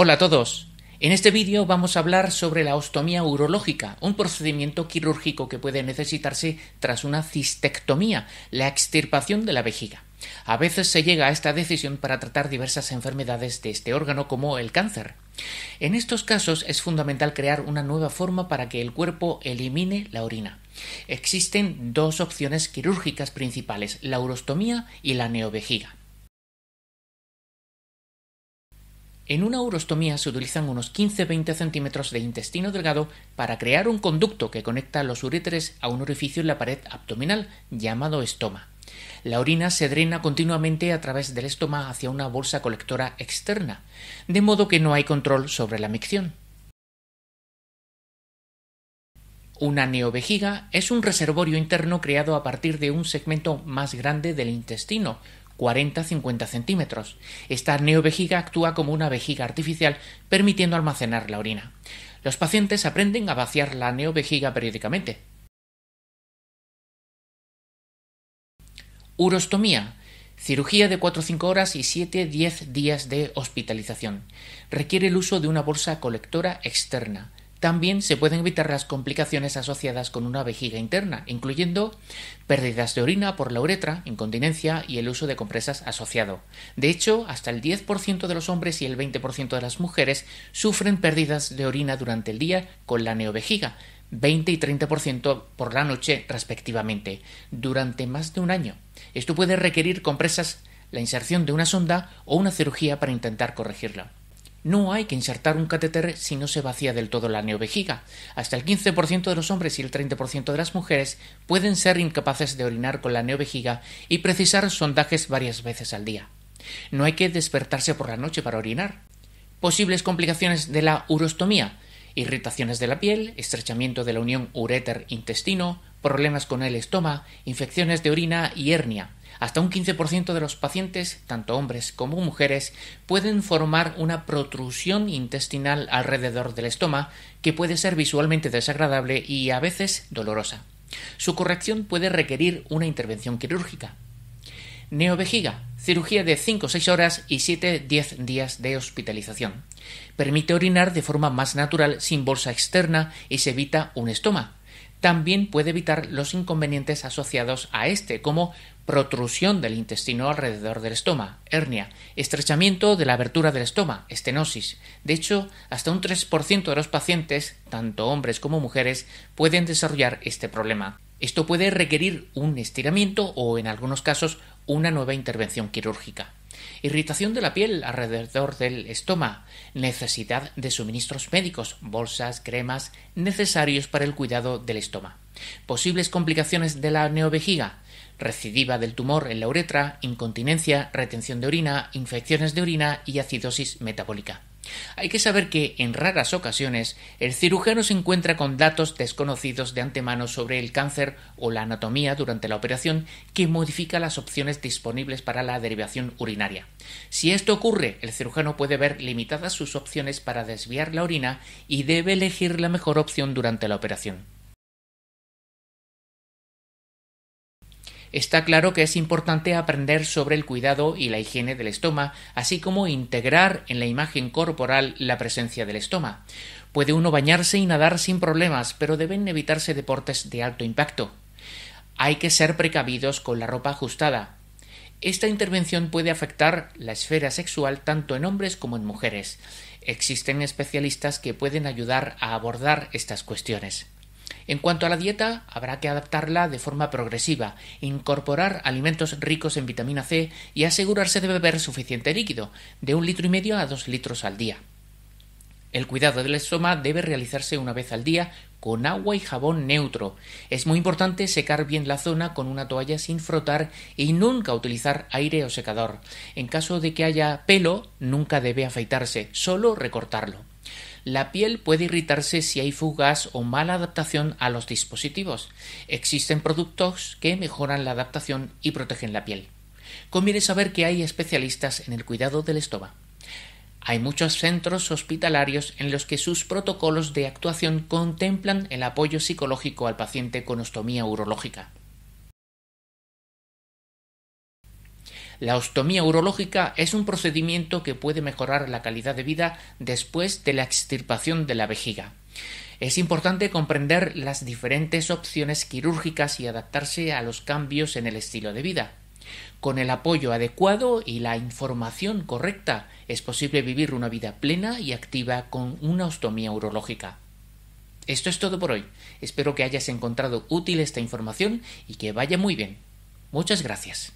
Hola a todos. En este vídeo vamos a hablar sobre la ostomía urológica, un procedimiento quirúrgico que puede necesitarse tras una cistectomía, la extirpación de la vejiga. A veces se llega a esta decisión para tratar diversas enfermedades de este órgano como el cáncer. En estos casos es fundamental crear una nueva forma para que el cuerpo elimine la orina. Existen dos opciones quirúrgicas principales, la urostomía y la neovejiga. En una urostomía se utilizan unos 15-20 centímetros de intestino delgado para crear un conducto que conecta los uréteres a un orificio en la pared abdominal llamado estoma. La orina se drena continuamente a través del estoma hacia una bolsa colectora externa, de modo que no hay control sobre la micción. Una neovejiga es un reservorio interno creado a partir de un segmento más grande del intestino, 40-50 centímetros. Esta neovejiga actúa como una vejiga artificial, permitiendo almacenar la orina. Los pacientes aprenden a vaciar la neovejiga periódicamente. Urostomía. Cirugía de 4-5 horas y 7-10 días de hospitalización. Requiere el uso de una bolsa colectora externa. También se pueden evitar las complicaciones asociadas con una vejiga interna, incluyendo pérdidas de orina por la uretra, incontinencia y el uso de compresas asociado. De hecho, hasta el 10% de los hombres y el 20% de las mujeres sufren pérdidas de orina durante el día con la neovejiga, 20 y 30% por la noche respectivamente, durante más de un año. Esto puede requerir compresas, la inserción de una sonda o una cirugía para intentar corregirla. No hay que insertar un catéter si no se vacía del todo la neovejiga. Hasta el 15% de los hombres y el 30% de las mujeres pueden ser incapaces de orinar con la neovejiga y precisar sondajes varias veces al día. No hay que despertarse por la noche para orinar. Posibles complicaciones de la urostomía, irritaciones de la piel, estrechamiento de la unión uréter-intestino, problemas con el estómago, infecciones de orina y hernia. Hasta un 15% de los pacientes, tanto hombres como mujeres, pueden formar una protrusión intestinal alrededor del estómago que puede ser visualmente desagradable y a veces dolorosa. Su corrección puede requerir una intervención quirúrgica. Neovejiga, cirugía de 5 o 6 horas y 7-10 días de hospitalización. Permite orinar de forma más natural sin bolsa externa y se evita un estómago también puede evitar los inconvenientes asociados a este, como protrusión del intestino alrededor del estómago, hernia, estrechamiento de la abertura del estómago, estenosis. De hecho, hasta un 3% de los pacientes, tanto hombres como mujeres, pueden desarrollar este problema. Esto puede requerir un estiramiento o, en algunos casos, una nueva intervención quirúrgica irritación de la piel alrededor del estómago, necesidad de suministros médicos, bolsas, cremas necesarios para el cuidado del estómago, posibles complicaciones de la neovejiga, recidiva del tumor en la uretra, incontinencia, retención de orina, infecciones de orina y acidosis metabólica. Hay que saber que, en raras ocasiones, el cirujano se encuentra con datos desconocidos de antemano sobre el cáncer o la anatomía durante la operación que modifica las opciones disponibles para la derivación urinaria. Si esto ocurre, el cirujano puede ver limitadas sus opciones para desviar la orina y debe elegir la mejor opción durante la operación. Está claro que es importante aprender sobre el cuidado y la higiene del estoma, así como integrar en la imagen corporal la presencia del estoma. Puede uno bañarse y nadar sin problemas, pero deben evitarse deportes de alto impacto. Hay que ser precavidos con la ropa ajustada. Esta intervención puede afectar la esfera sexual tanto en hombres como en mujeres. Existen especialistas que pueden ayudar a abordar estas cuestiones. En cuanto a la dieta, habrá que adaptarla de forma progresiva, incorporar alimentos ricos en vitamina C y asegurarse de beber suficiente líquido, de un litro y medio a dos litros al día. El cuidado del estoma debe realizarse una vez al día con agua y jabón neutro. Es muy importante secar bien la zona con una toalla sin frotar y nunca utilizar aire o secador. En caso de que haya pelo, nunca debe afeitarse, solo recortarlo. La piel puede irritarse si hay fugas o mala adaptación a los dispositivos. Existen productos que mejoran la adaptación y protegen la piel. Conviene saber que hay especialistas en el cuidado del estoma. Hay muchos centros hospitalarios en los que sus protocolos de actuación contemplan el apoyo psicológico al paciente con ostomía urológica. La ostomía urológica es un procedimiento que puede mejorar la calidad de vida después de la extirpación de la vejiga. Es importante comprender las diferentes opciones quirúrgicas y adaptarse a los cambios en el estilo de vida. Con el apoyo adecuado y la información correcta es posible vivir una vida plena y activa con una ostomía urológica. Esto es todo por hoy. Espero que hayas encontrado útil esta información y que vaya muy bien. Muchas gracias.